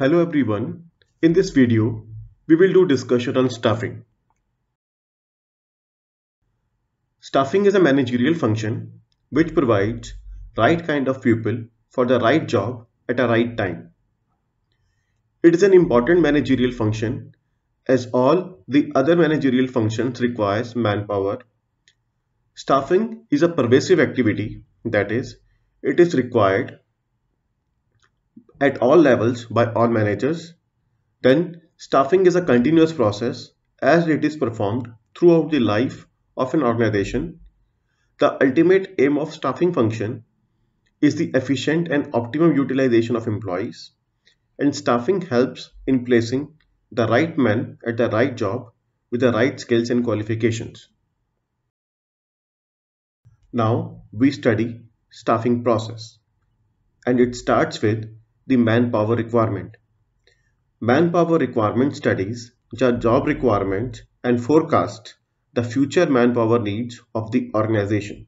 Hello everyone. In this video, we will do discussion on staffing. Staffing is a managerial function which provides right kind of people for the right job at a right time. It is an important managerial function as all the other managerial functions requires manpower. Staffing is a pervasive activity that is, it is required at all levels by all managers, then staffing is a continuous process as it is performed throughout the life of an organization. The ultimate aim of staffing function is the efficient and optimum utilization of employees and staffing helps in placing the right men at the right job with the right skills and qualifications. Now we study staffing process and it starts with the manpower requirement. Manpower requirement studies job requirements and forecast the future manpower needs of the organization.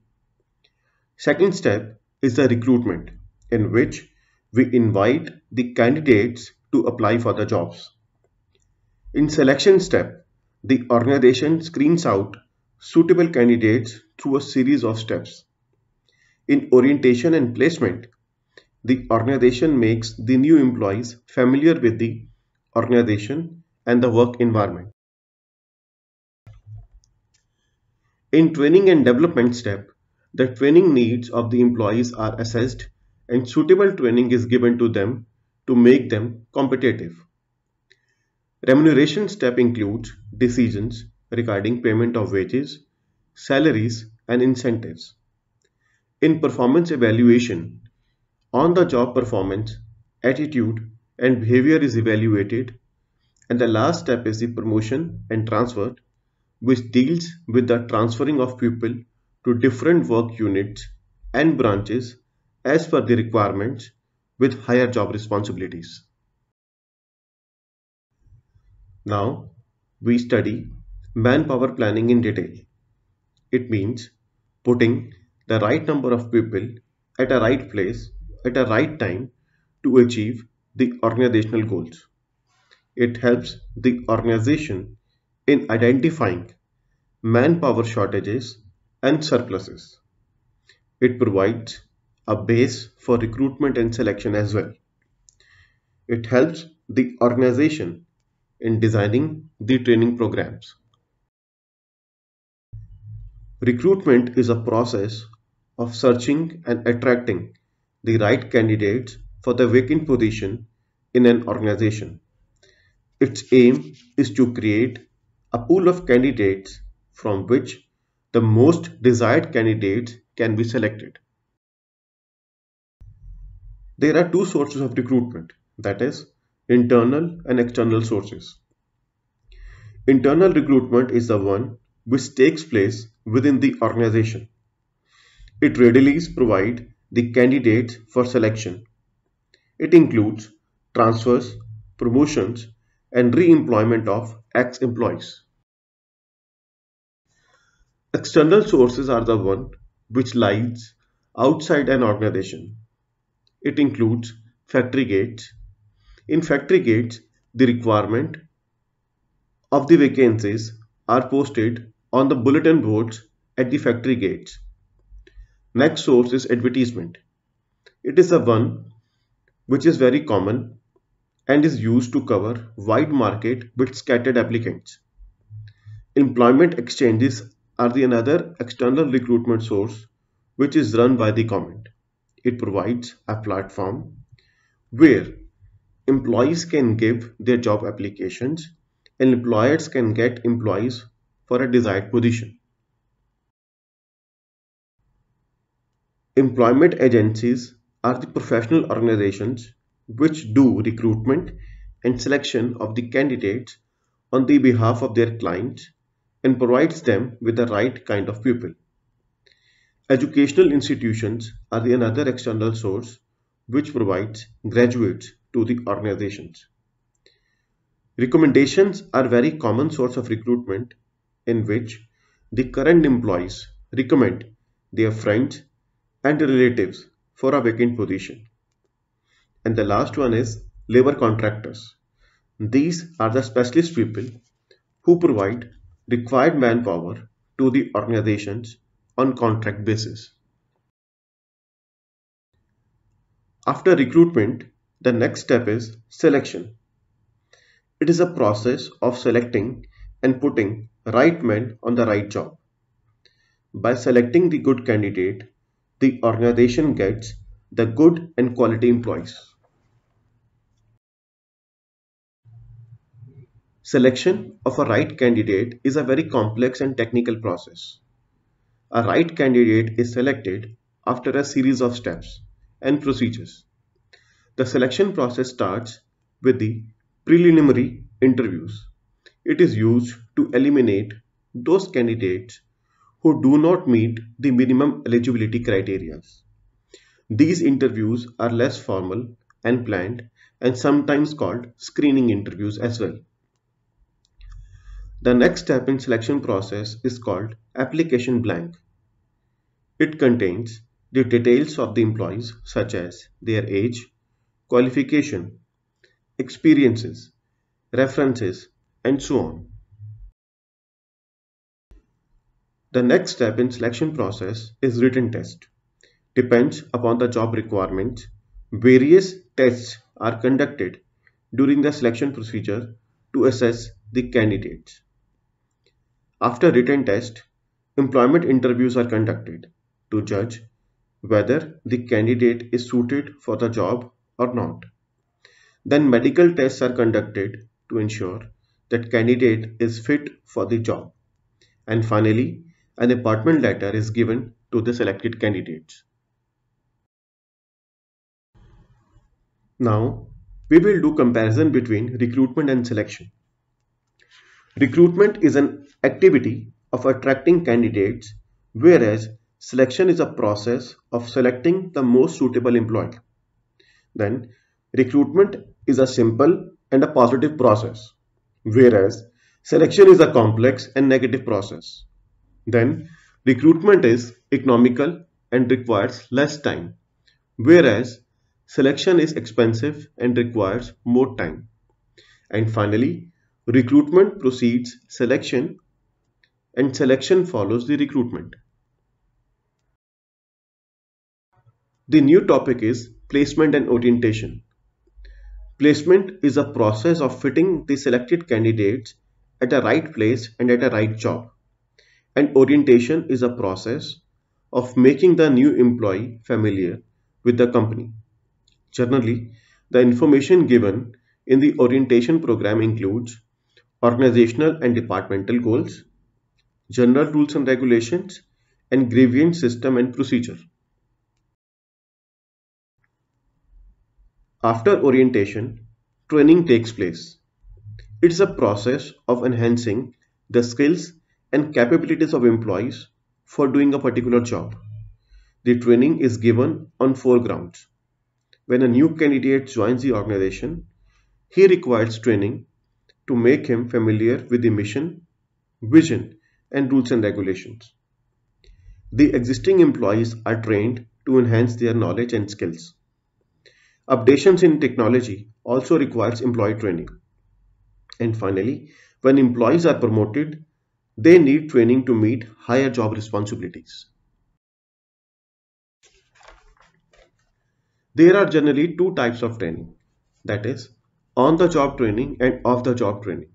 Second step is the recruitment in which we invite the candidates to apply for the jobs. In selection step, the organization screens out suitable candidates through a series of steps. In orientation and placement, the organization makes the new employees familiar with the organization and the work environment. In training and development step, the training needs of the employees are assessed and suitable training is given to them to make them competitive. Remuneration step includes decisions regarding payment of wages, salaries and incentives. In performance evaluation, on-the-job performance, attitude and behavior is evaluated and the last step is the promotion and transfer which deals with the transferring of people to different work units and branches as per the requirements with higher job responsibilities. Now, we study manpower planning in detail. It means putting the right number of people at a right place at a right time to achieve the organizational goals. It helps the organization in identifying manpower shortages and surpluses. It provides a base for recruitment and selection as well. It helps the organization in designing the training programs. Recruitment is a process of searching and attracting the right candidates for the vacant position in an organization. Its aim is to create a pool of candidates from which the most desired candidates can be selected. There are two sources of recruitment that is internal and external sources. Internal recruitment is the one which takes place within the organization. It readily provides the candidates for selection. It includes transfers, promotions, and re-employment of ex-employees. External sources are the one which lies outside an organization. It includes factory gates. In factory gates, the requirement of the vacancies are posted on the bulletin boards at the factory gates. Next source is advertisement. It is a one which is very common and is used to cover wide market with scattered applicants. Employment exchanges are the another external recruitment source which is run by the government. It provides a platform where employees can give their job applications and employers can get employees for a desired position. Employment agencies are the professional organizations which do recruitment and selection of the candidates on the behalf of their clients and provides them with the right kind of people. Educational institutions are the another external source which provides graduates to the organizations. Recommendations are very common source of recruitment in which the current employees recommend their friends and relatives for a vacant position. And the last one is labor contractors. These are the specialist people who provide required manpower to the organizations on contract basis. After recruitment, the next step is selection. It is a process of selecting and putting right men on the right job. By selecting the good candidate, the organization gets the good and quality employees. Selection of a right candidate is a very complex and technical process. A right candidate is selected after a series of steps and procedures. The selection process starts with the preliminary interviews. It is used to eliminate those candidates who do not meet the minimum eligibility criteria. These interviews are less formal and planned and sometimes called screening interviews as well. The next step in selection process is called application blank. It contains the details of the employees such as their age, qualification, experiences, references and so on. The next step in selection process is written test. Depends upon the job requirements, various tests are conducted during the selection procedure to assess the candidates. After written test, employment interviews are conducted to judge whether the candidate is suited for the job or not. Then medical tests are conducted to ensure that candidate is fit for the job. And finally, an appointment letter is given to the selected candidates. Now, we will do comparison between recruitment and selection. Recruitment is an activity of attracting candidates, whereas selection is a process of selecting the most suitable employee. Then, recruitment is a simple and a positive process, whereas selection is a complex and negative process then recruitment is economical and requires less time, whereas selection is expensive and requires more time. And finally, recruitment precedes selection and selection follows the recruitment. The new topic is placement and orientation. Placement is a process of fitting the selected candidates at a right place and at a right job and orientation is a process of making the new employee familiar with the company. Generally, the information given in the orientation program includes organizational and departmental goals, general rules and regulations, and grievance system and procedure. After orientation, training takes place. It's a process of enhancing the skills and capabilities of employees for doing a particular job. The training is given on four grounds. When a new candidate joins the organization, he requires training to make him familiar with the mission, vision, and rules and regulations. The existing employees are trained to enhance their knowledge and skills. Updations in technology also requires employee training. And finally, when employees are promoted, they need training to meet higher job responsibilities. There are generally two types of training that is on-the-job training and off-the-job training.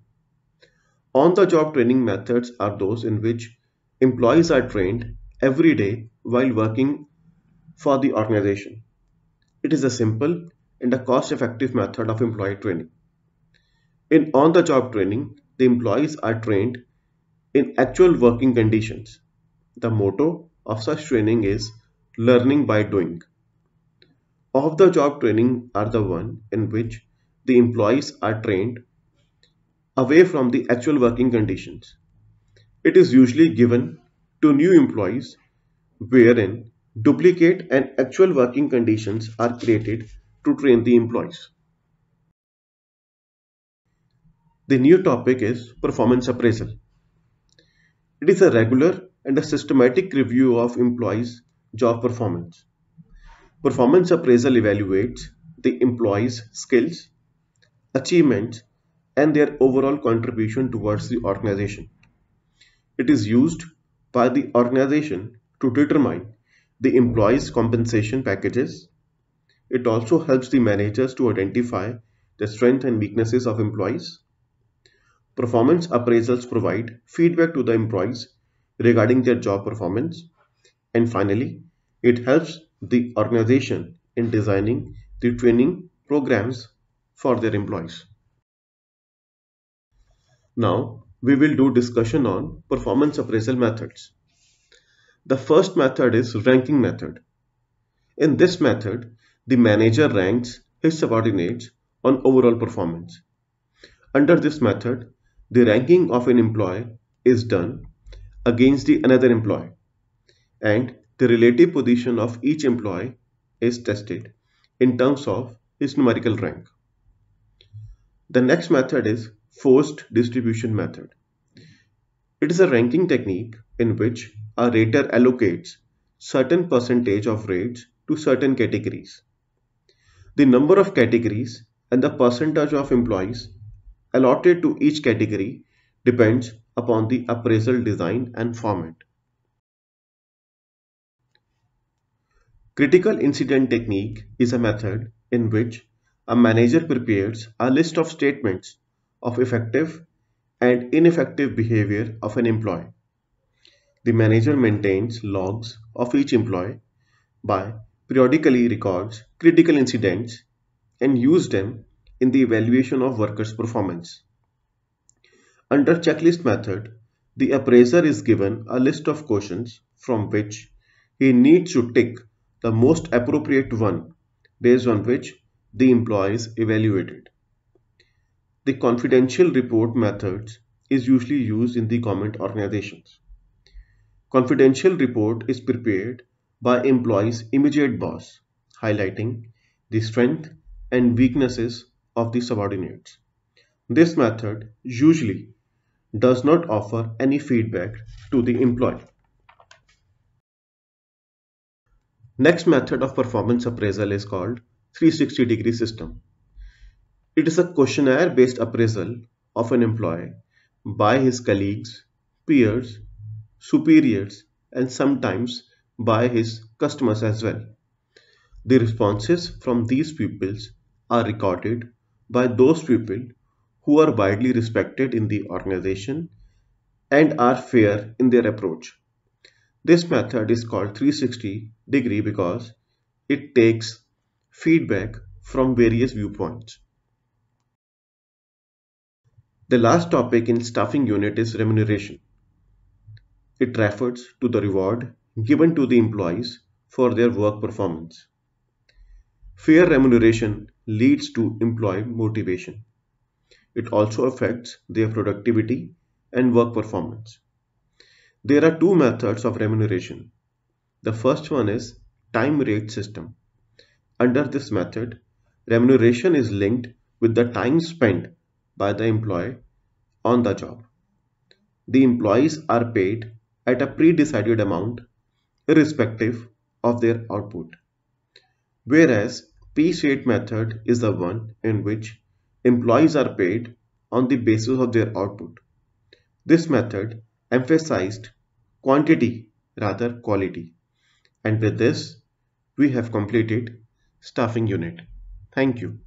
On-the-job training methods are those in which employees are trained every day while working for the organization. It is a simple and a cost-effective method of employee training. In on-the-job training, the employees are trained in actual working conditions. The motto of such training is learning by doing. Off the job training are the one in which the employees are trained away from the actual working conditions. It is usually given to new employees wherein duplicate and actual working conditions are created to train the employees. The new topic is performance appraisal. It is a regular and a systematic review of employees' job performance. Performance appraisal evaluates the employees' skills, achievements, and their overall contribution towards the organization. It is used by the organization to determine the employees' compensation packages. It also helps the managers to identify the strengths and weaknesses of employees Performance appraisals provide feedback to the employees regarding their job performance. And finally, it helps the organization in designing the training programs for their employees. Now, we will do discussion on performance appraisal methods. The first method is ranking method. In this method, the manager ranks his subordinates on overall performance. Under this method, the ranking of an employee is done against the another employee and the relative position of each employee is tested in terms of his numerical rank. The next method is forced distribution method. It is a ranking technique in which a rater allocates certain percentage of rates to certain categories. The number of categories and the percentage of employees allotted to each category depends upon the appraisal design and format. Critical incident technique is a method in which a manager prepares a list of statements of effective and ineffective behavior of an employee. The manager maintains logs of each employee by periodically records critical incidents and use them in the evaluation of workers' performance. Under checklist method, the appraiser is given a list of questions from which he needs to tick the most appropriate one based on which the employee is evaluated. The confidential report method is usually used in the government organizations. Confidential report is prepared by employee's immediate boss, highlighting the strength and weaknesses of the subordinates. This method usually does not offer any feedback to the employee. Next method of performance appraisal is called 360 degree system. It is a questionnaire based appraisal of an employee by his colleagues, peers, superiors and sometimes by his customers as well. The responses from these pupils are recorded by those people who are widely respected in the organization and are fair in their approach. This method is called 360 degree because it takes feedback from various viewpoints. The last topic in staffing unit is remuneration. It refers to the reward given to the employees for their work performance. Fair remuneration leads to employee motivation. It also affects their productivity and work performance. There are two methods of remuneration. The first one is time rate system. Under this method, remuneration is linked with the time spent by the employee on the job. The employees are paid at a pre-decided amount irrespective of their output. Whereas P sheet method is the one in which employees are paid on the basis of their output. This method emphasized quantity rather quality. And with this, we have completed staffing unit. Thank you.